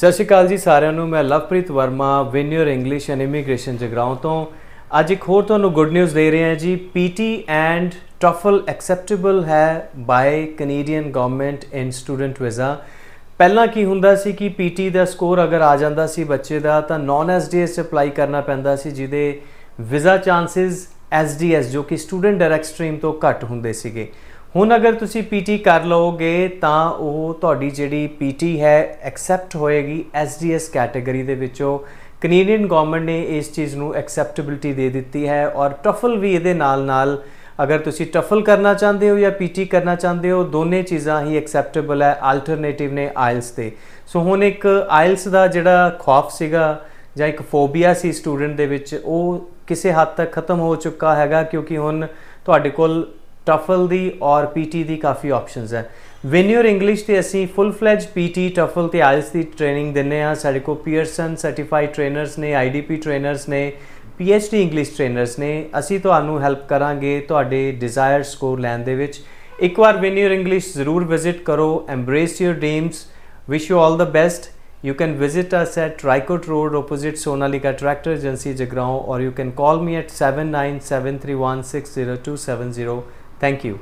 ਸਤਿ ਸ਼੍ਰੀ ਅਕਾਲ ਜੀ ਸਾਰਿਆਂ ਨੂੰ ਮੈਂ Lovepreet Verma winner English and immigration Jagraon ਤੋਂ ਅੱਜ ਇੱਕ ਹੋਰ ਤੁਹਾਨੂੰ ਗੁੱਡ ਨਿਊਜ਼ ਦੇ ਰਹੇ ਹਾਂ ਜੀ ਪੀਟੀ ਐਂਡ ਟਫਲ ਐਕਸੈਪਟੇਬਲ ਹੈ by Canadian government in student visa ਪਹਿਲਾਂ ਕੀ ਹੁੰਦਾ ਸੀ ਕਿ ਪੀਟੀ ਦਾ ਸਕੋਰ ਅਗਰ ਆ ਜਾਂਦਾ ਸੀ ਬੱਚੇ ਦਾ ਤਾਂ ਨਾਨ ਐਸਡੀਐਸ ਅਪਲਾਈ ਕਰਨਾ ਪੈਂਦਾ ਸੀ ਜਿਹਦੇ ਵੀਜ਼ਾ ਚਾਂਸਸ ਐਸਡੀਐਸ ਜੋ ਕਿ ਸਟੂਡੈਂਟ ਡਾਇਰੈਕਟ ਸਟ੍ਰੀਮ ਤੋਂ ਘੱਟ ਹੁੰਦੇ ਸੀਗੇ ਹੁਣ ਅਗਰ ਤੁਸੀਂ ਪੀਟੀ ਕਰ ਲਓਗੇ ਤਾਂ ਉਹ ਤੁਹਾਡੀ ਜਿਹੜੀ ਪੀਟੀ ਹੈ ਐਕਸੈਪਟ ਹੋਏਗੀ ਐਸਡੀਐਸ ਕੈਟਾਗਰੀ ਦੇ ਵਿੱਚੋਂ ਕੈਨੇਡੀਅਨ ਗਵਰਨਮੈਂਟ ਨੇ ਇਸ ਚੀਜ਼ ਨੂੰ ਐਕਸੈਪਟੇਬਿਲਟੀ ਦੇ ਦਿੱਤੀ ਹੈ ਔਰ ਟਫਲ ਵੀ ਇਹਦੇ ਨਾਲ-ਨਾਲ ਅਗਰ ਤੁਸੀਂ ਟਫਲ ਕਰਨਾ ਚਾਹੁੰਦੇ ਹੋ ਜਾਂ ਪੀਟੀ ਕਰਨਾ ਚਾਹੁੰਦੇ ਹੋ ਦੋਨੇ ਚੀਜ਼ਾਂ ਹੀ ਐਕਸੈਪਟੇਬਲ ਹੈ ਆਲਟਰਨੇਟਿਵ ਨੇ ਆਇਲਸ ਤੇ ਸੋ ਹੁਣ ਇੱਕ ਆਇਲਸ ਦਾ ਜਿਹੜਾ ਖੌਫ ਸੀਗਾ ਜਾਂ ਇੱਕ ਫੋਬੀਆ ਸੀ ਸਟੂਡੈਂਟ ਦੇ ਵਿੱਚ ਉਹ ਕਿਸੇ ਹੱਦ ਤੱਕ ਖਤਮ ਹੋ ਚੁੱਕਾ ਹੈਗਾ ਕਿਉਂਕਿ ਹੁਣ ਤੁਹਾਡੇ ਕੋਲ ਟਫਲ ਦੀ ਔਰ ਪੀਟੀ ਦੀ ਕਾਫੀ ਆਪਸ਼ਨਸ ਹੈ ਵੈਨ ਯੂਰ ਇੰਗਲਿਸ਼ ਤੇ ਅਸੀਂ ਫੁੱਲ ਫਲੇਜ ਪੀਟੀ ਟਫਲ ਤੇ ਆਇਲਸ ਦੀ ਟ੍ਰੇਨਿੰਗ ਦਿੰਨੇ ਆ ਸਾਡੇ ਕੋ ਪੀਅਰਸਨ ਸਰਟੀਫਾਈਡ ਟ੍ਰੇਨਰਸ ਨੇ ਆਈਡੀਪੀ ਟ੍ਰੇਨਰਸ ਨੇ ਪੀਐਚਡੀ ਇੰਗਲਿਸ਼ ਟ੍ਰੇਨਰਸ ਨੇ ਅਸੀਂ ਤੁਹਾਨੂੰ ਹੈਲਪ ਕਰਾਂਗੇ ਤੁਹਾਡੇ ਡਿਜ਼ਾਇਰ ਸਕੋਰ ਲੈਣ ਦੇ ਵਿੱਚ ਇੱਕ ਵਾਰ ਵੈਨ ਯੂਰ ਇੰਗਲਿਸ਼ ਜ਼ਰੂਰ ਵਿਜ਼ਿਟ ਕਰੋ embrace your dreams wish you all the best You can visit us at Tricot Road opposite Sonalika tractor agency Jagraon or you can call me at 7973160270 Thank you.